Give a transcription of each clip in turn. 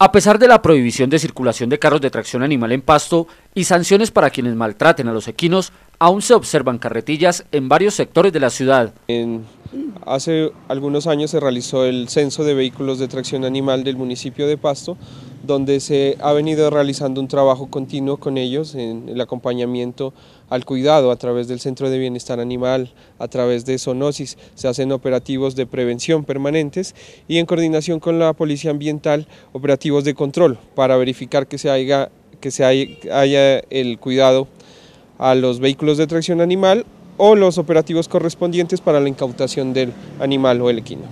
A pesar de la prohibición de circulación de carros de tracción animal en Pasto y sanciones para quienes maltraten a los equinos, aún se observan carretillas en varios sectores de la ciudad. hace algunos años se realizó el censo de vehículos de tracción animal del municipio de Pasto, donde se ha venido realizando un trabajo continuo con ellos en el acompañamiento al cuidado a través del Centro de Bienestar Animal, a través de zoonosis, se hacen operativos de prevención permanentes y en coordinación con la Policía Ambiental, operativos de control para verificar que se haya, que se haya el cuidado a los vehículos de tracción animal o los operativos correspondientes para la incautación del animal o el equino.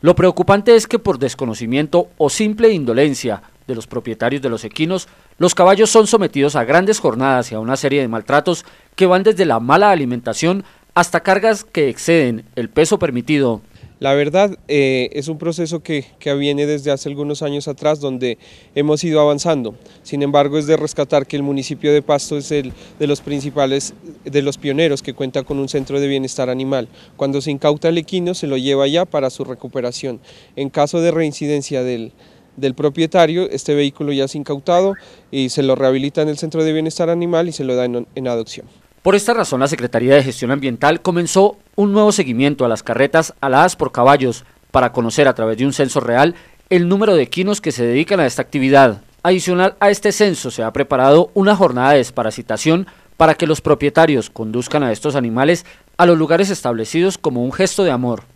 Lo preocupante es que por desconocimiento o simple indolencia, de los propietarios de los equinos, los caballos son sometidos a grandes jornadas y a una serie de maltratos que van desde la mala alimentación hasta cargas que exceden el peso permitido. La verdad eh, es un proceso que, que, viene desde hace algunos años atrás donde hemos ido avanzando. Sin embargo, es de rescatar que el municipio de Pasto es el de los principales, de los pioneros que cuenta con un centro de bienestar animal. Cuando se incauta el equino se lo lleva allá para su recuperación. En caso de reincidencia del, del propietario, este vehículo ya es incautado y se lo rehabilita en el Centro de Bienestar Animal y se lo da en, adopción. Por esta razón, la Secretaría de Gestión Ambiental comenzó un nuevo seguimiento a las carretas aladas por caballos para conocer a través de un censo real el número de quinos que se dedican a esta actividad. Adicional a este censo se ha preparado una jornada de desparasitación para que los propietarios conduzcan a estos animales a los lugares establecidos como un gesto de amor.